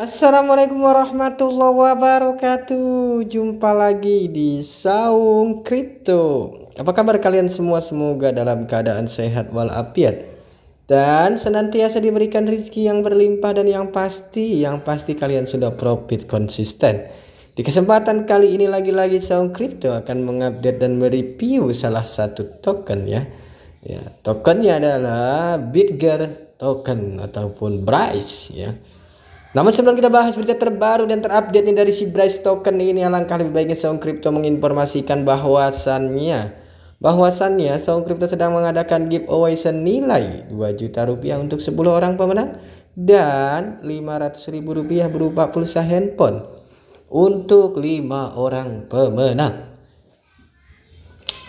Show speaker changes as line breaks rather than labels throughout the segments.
Assalamualaikum warahmatullahi wabarakatuh. Jumpa lagi di Saung Kripto. Apa kabar kalian semua? Semoga dalam keadaan sehat walafiat dan senantiasa diberikan rezeki yang berlimpah dan yang pasti, yang pasti kalian sudah profit konsisten. Di kesempatan kali ini lagi-lagi Saung Kripto akan mengupdate dan mereview salah satu token ya. Ya, tokennya adalah Bitger token ataupun Bryce ya. Namun sebelum kita bahas berita terbaru dan terupdate nih dari si Bryce Token ini alangkah lebih baiknya Sound Crypto menginformasikan bahwasannya bahwasannya Sound Crypto sedang mengadakan giveaway senilai 2 juta rupiah untuk 10 orang pemenang dan 500 ribu rupiah berupa pulsa handphone untuk 5 orang pemenang.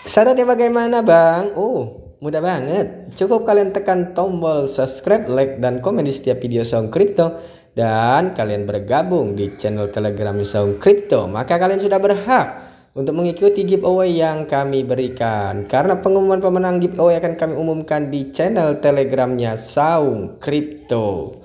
Syaratnya bagaimana bang? Oh, Mudah banget, cukup kalian tekan tombol subscribe, like, dan komen di setiap video Sound Crypto dan kalian bergabung di channel Telegram Saung Crypto, maka kalian sudah berhak untuk mengikuti giveaway yang kami berikan. Karena pengumuman pemenang giveaway akan kami umumkan di channel Telegramnya Saung Crypto.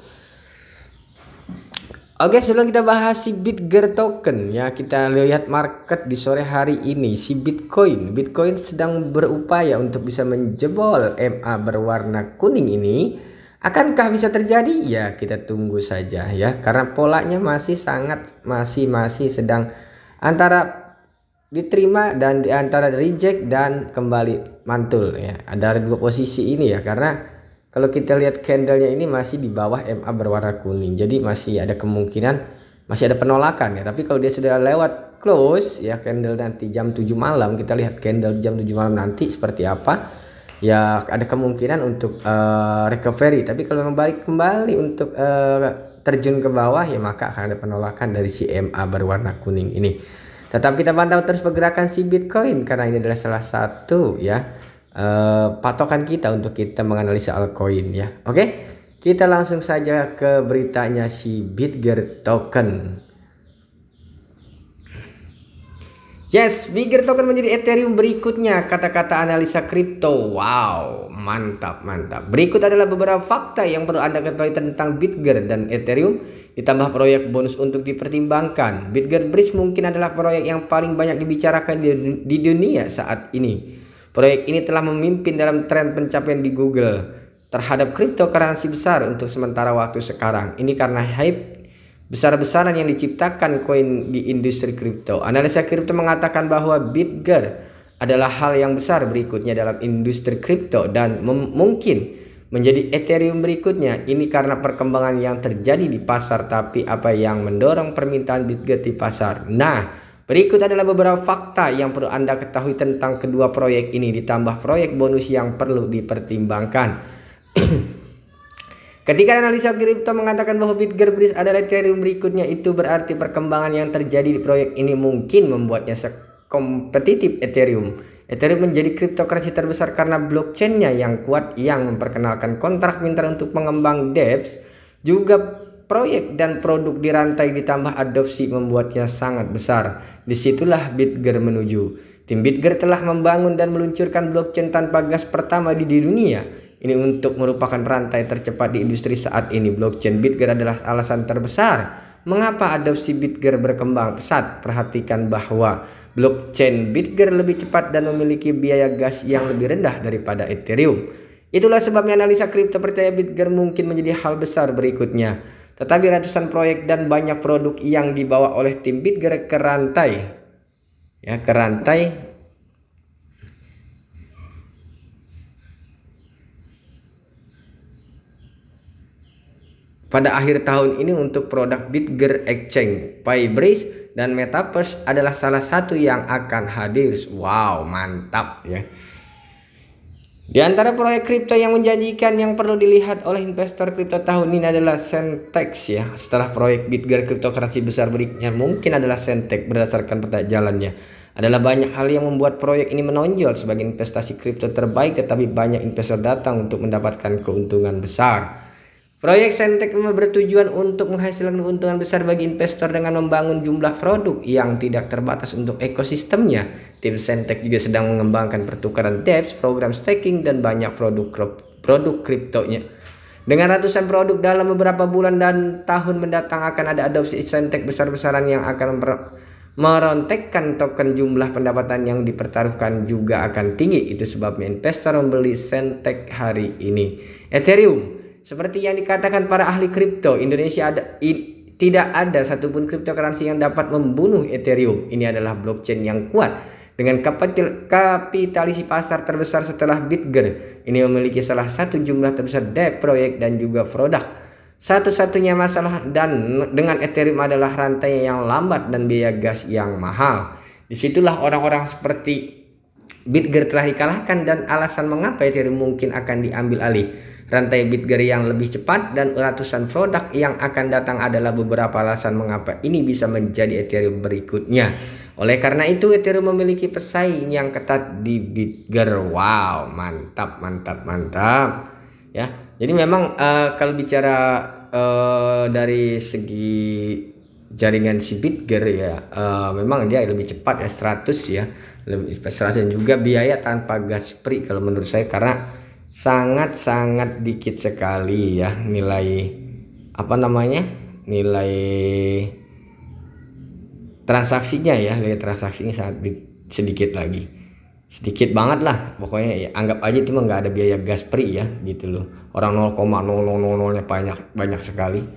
Oke, sebelum kita bahas si Bitger token ya, kita lihat market di sore hari ini si Bitcoin. Bitcoin sedang berupaya untuk bisa menjebol MA berwarna kuning ini Akankah bisa terjadi? Ya, kita tunggu saja ya, karena polanya masih sangat masih masih sedang antara diterima dan di antara reject dan kembali mantul ya. Ada dua posisi ini ya, karena kalau kita lihat candlenya ini masih di bawah MA berwarna kuning, jadi masih ada kemungkinan masih ada penolakan ya. Tapi kalau dia sudah lewat close ya candle nanti jam 7 malam, kita lihat candle jam 7 malam nanti seperti apa ya ada kemungkinan untuk uh, recovery tapi kalau memang balik kembali untuk uh, terjun ke bawah ya maka akan ada penolakan dari si MA berwarna kuning ini tetap kita pantau terus pergerakan si Bitcoin karena ini adalah salah satu ya uh, patokan kita untuk kita menganalisa altcoin ya oke okay? kita langsung saja ke beritanya si Bitger token Yes, Bigger token menjadi Ethereum berikutnya, kata-kata analisa kripto. Wow, mantap, mantap. Berikut adalah beberapa fakta yang perlu Anda ketahui tentang Bitger dan Ethereum, ditambah proyek bonus untuk dipertimbangkan. Bitger Bridge mungkin adalah proyek yang paling banyak dibicarakan di, di dunia saat ini. Proyek ini telah memimpin dalam tren pencapaian di Google terhadap cryptocurrency besar untuk sementara waktu sekarang. Ini karena hype besar-besaran yang diciptakan koin di industri kripto. Analisa kripto mengatakan bahwa Bitger adalah hal yang besar berikutnya dalam industri kripto dan mungkin menjadi Ethereum berikutnya. Ini karena perkembangan yang terjadi di pasar tapi apa yang mendorong permintaan Bitger di pasar. Nah, berikut adalah beberapa fakta yang perlu Anda ketahui tentang kedua proyek ini ditambah proyek bonus yang perlu dipertimbangkan. Ketika analisa kripto mengatakan bahwa Bitgerbris adalah Ethereum berikutnya, itu berarti perkembangan yang terjadi di proyek ini mungkin membuatnya sekompetitif Ethereum. Ethereum menjadi cryptocurrency terbesar karena blockchainnya yang kuat yang memperkenalkan kontrak pintar untuk pengembang DEPS juga proyek dan produk di rantai ditambah adopsi membuatnya sangat besar. Disitulah Bitger menuju. Tim Bitger telah membangun dan meluncurkan blockchain tanpa gas pertama di dunia ini untuk merupakan rantai tercepat di industri saat ini. Blockchain Bitger adalah alasan terbesar mengapa adopsi Bitger berkembang pesat. Perhatikan bahwa blockchain Bitger lebih cepat dan memiliki biaya gas yang lebih rendah daripada Ethereum. Itulah sebabnya analisa kripto percaya Bitger mungkin menjadi hal besar berikutnya. Tetapi ratusan proyek dan banyak produk yang dibawa oleh tim Bitger ke rantai ya ke rantai Pada akhir tahun ini untuk produk Bitger Exchange, Paybridge, dan Metaverse adalah salah satu yang akan hadir. Wow, mantap ya. Di antara proyek kripto yang menjanjikan yang perlu dilihat oleh investor kripto tahun ini adalah Sentex ya. Setelah proyek Bitger cryptocurrency besar berikutnya mungkin adalah Sentex berdasarkan peta jalannya. Adalah banyak hal yang membuat proyek ini menonjol sebagai investasi kripto terbaik tetapi banyak investor datang untuk mendapatkan keuntungan besar. Proyek Sentek bertujuan untuk menghasilkan keuntungan besar bagi investor dengan membangun jumlah produk yang tidak terbatas untuk ekosistemnya. Tim Sentek juga sedang mengembangkan pertukaran DEPS, program staking, dan banyak produk produk kriptonya. Dengan ratusan produk dalam beberapa bulan dan tahun mendatang akan ada adopsi Sentek besar-besaran yang akan merontekkan token jumlah pendapatan yang dipertaruhkan juga akan tinggi. Itu sebabnya investor membeli Sentek hari ini. Ethereum seperti yang dikatakan para ahli kripto, Indonesia ada i, tidak ada satupun cryptocurrency yang dapat membunuh Ethereum. Ini adalah blockchain yang kuat dengan kapital, kapitalisasi pasar terbesar setelah Bitger. Ini memiliki salah satu jumlah terbesar debt proyek dan juga produk. Satu-satunya masalah dan dengan Ethereum adalah rantai yang lambat dan biaya gas yang mahal. Disitulah orang-orang seperti Bitger telah dikalahkan dan alasan mengapa Ethereum mungkin akan diambil alih. Rantai Bitger yang lebih cepat dan ratusan produk yang akan datang adalah beberapa alasan mengapa ini bisa menjadi Ethereum berikutnya. Oleh karena itu Ethereum memiliki pesaing yang ketat di Bitger. Wow, mantap, mantap, mantap. Ya, jadi memang uh, kalau bicara uh, dari segi jaringan si Bitger ya uh, memang dia lebih cepat ya 100 ya lebih 100 dan juga biaya tanpa gas free kalau menurut saya karena sangat-sangat dikit sekali ya nilai apa namanya nilai transaksinya ya nilai transaksinya sangat sedikit lagi sedikit banget lah pokoknya ya, anggap aja itu nggak ada biaya gas free ya gitu loh orang nol nya banyak banyak sekali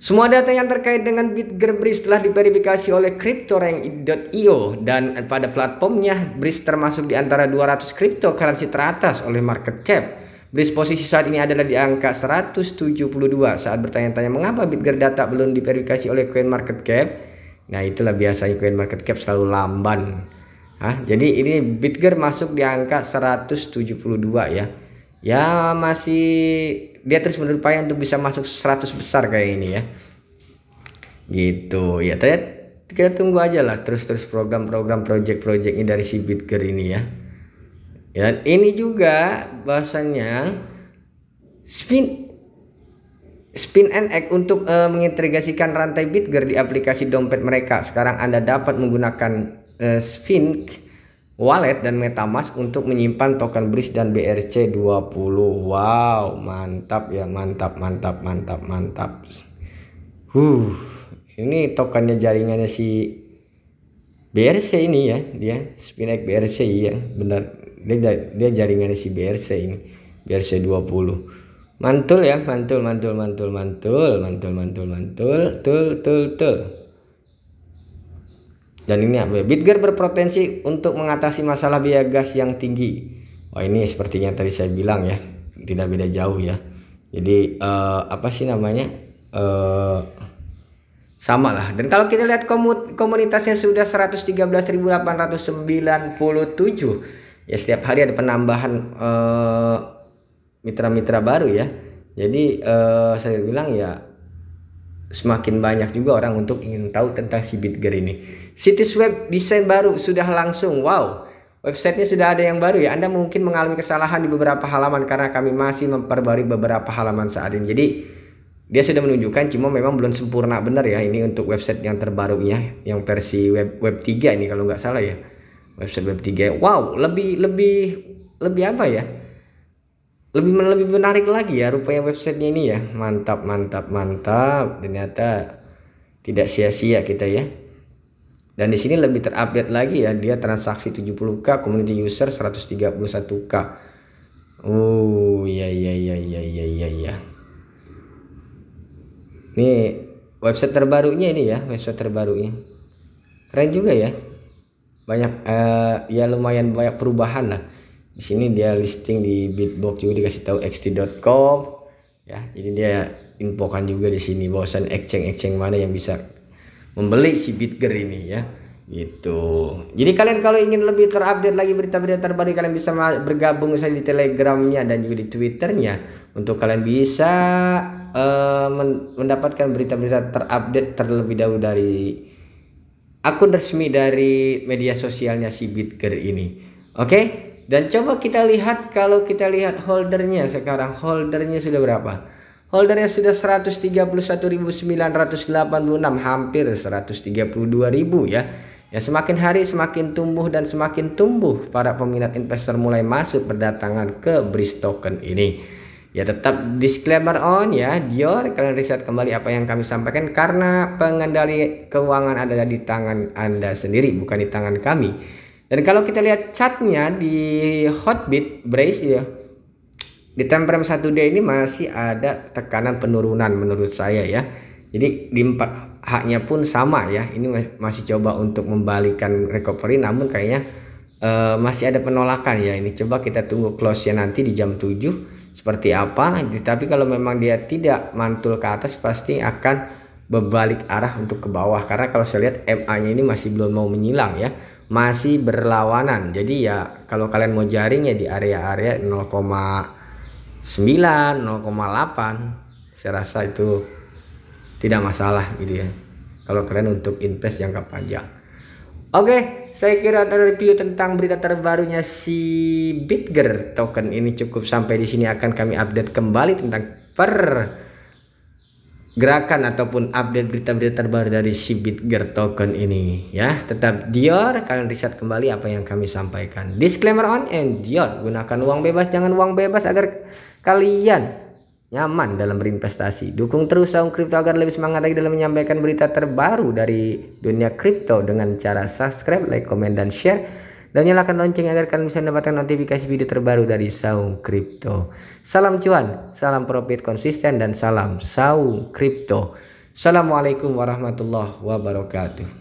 semua data yang terkait dengan BitGear telah diverifikasi oleh CryptoRank.io dan pada platformnya Breeze termasuk di antara 200 cryptocurrency teratas oleh market cap. Breeze posisi saat ini adalah di angka 172 saat bertanya-tanya mengapa Bitger data belum diverifikasi oleh Coin Market Cap, Nah itulah biasanya Coin Market Cap selalu lamban. Hah? Jadi ini Bitger masuk di angka 172 ya ya masih dia terus berupaya untuk bisa masuk 100 besar kayak ini ya gitu ya tadi kita tunggu aja lah terus-terus program-program project project ini dari si Bitger ini ya dan ya, ini juga bahasanya spin spin and egg untuk uh, mengintegrasikan rantai Bitger di aplikasi dompet mereka sekarang Anda dapat menggunakan uh, spin wallet dan metamask untuk menyimpan token bridge dan BRC20 wow mantap ya mantap mantap mantap mantap huh ini tokennya jaringannya si BRC ini ya dia spinek BRC ya benar dia dia jaringannya si BRC ini BRC 20 mantul ya mantul mantul mantul mantul mantul mantul mantul tul tul tul, tul. Dan ini ya? Bitger berpotensi untuk mengatasi masalah biaya gas yang tinggi. Wah ini sepertinya tadi saya bilang ya, tidak beda jauh ya. Jadi uh, apa sih namanya? Eh, sama lah. Dan kalau kita lihat komunitasnya sudah 113.897 ya setiap hari ada penambahan eh, mitra-mitra uh, baru ya. Jadi uh, saya bilang ya semakin banyak juga orang untuk ingin tahu tentang si Bitger ini. Situs web desain baru sudah langsung. Wow, websitenya sudah ada yang baru ya. Anda mungkin mengalami kesalahan di beberapa halaman karena kami masih memperbarui beberapa halaman saat ini. Jadi dia sudah menunjukkan cuma memang belum sempurna benar ya ini untuk website yang terbarunya yang versi web web 3 ini kalau nggak salah ya website web 3 wow lebih lebih lebih apa ya lebih lebih menarik lagi ya rupanya websitenya ini ya mantap mantap mantap ternyata tidak sia-sia kita ya dan di sini lebih terupdate lagi ya, dia transaksi 70k, community user 131k. Oh, uh, iya iya iya iya iya iya iya. Ini website terbarunya ini ya, website terbaru ini Keren juga ya. Banyak uh, ya lumayan banyak perubahan lah. Di sini dia listing di Bitbox juga dikasih tahu xt.com ya. Jadi dia infokan juga di sini bahwasan exchange-exchange mana yang bisa membeli si Bitger ini ya itu jadi kalian kalau ingin lebih terupdate lagi berita-berita terbaru kalian bisa bergabung saya di telegramnya dan juga di twitternya untuk kalian bisa uh, mendapatkan berita-berita terupdate terlebih dahulu dari akun resmi dari media sosialnya si Bitger ini oke okay? dan coba kita lihat kalau kita lihat holdernya sekarang holdernya sudah berapa Holdernya sudah 131.986 hampir 132.000 ya. Ya semakin hari semakin tumbuh dan semakin tumbuh para peminat investor mulai masuk berdatangan ke BRIS token ini. Ya tetap disclaimer on ya Dior kalian riset kembali apa yang kami sampaikan karena pengendali keuangan ada di tangan Anda sendiri bukan di tangan kami. Dan kalau kita lihat chatnya di Hotbit Brace ya di frame 1D ini masih ada tekanan penurunan menurut saya ya. Jadi di 4 haknya pun sama ya. Ini masih coba untuk membalikan recovery namun kayaknya uh, masih ada penolakan ya. Ini coba kita tunggu close ya nanti di jam 7 seperti apa. Tapi kalau memang dia tidak mantul ke atas pasti akan berbalik arah untuk ke bawah karena kalau saya lihat MA-nya ini masih belum mau menyilang ya masih berlawanan jadi ya kalau kalian mau jaring ya di area-area 0, 9 0,8 saya rasa itu tidak masalah gitu ya kalau kalian untuk invest jangka panjang oke okay, saya kira review tentang berita terbarunya si Bitger token ini cukup sampai di sini akan kami update kembali tentang per gerakan ataupun update berita-berita terbaru dari si Bitger token ini ya tetap Dior kalian riset kembali apa yang kami sampaikan disclaimer on and Dior gunakan uang bebas jangan uang bebas agar kalian nyaman dalam berinvestasi. Dukung terus saung kripto agar lebih semangat lagi dalam menyampaikan berita terbaru dari dunia kripto dengan cara subscribe, like, komen, dan share. Dan nyalakan lonceng agar kalian bisa mendapatkan notifikasi video terbaru dari Saung Kripto. Salam cuan, salam profit konsisten, dan salam Saung Kripto. Assalamualaikum warahmatullahi wabarakatuh.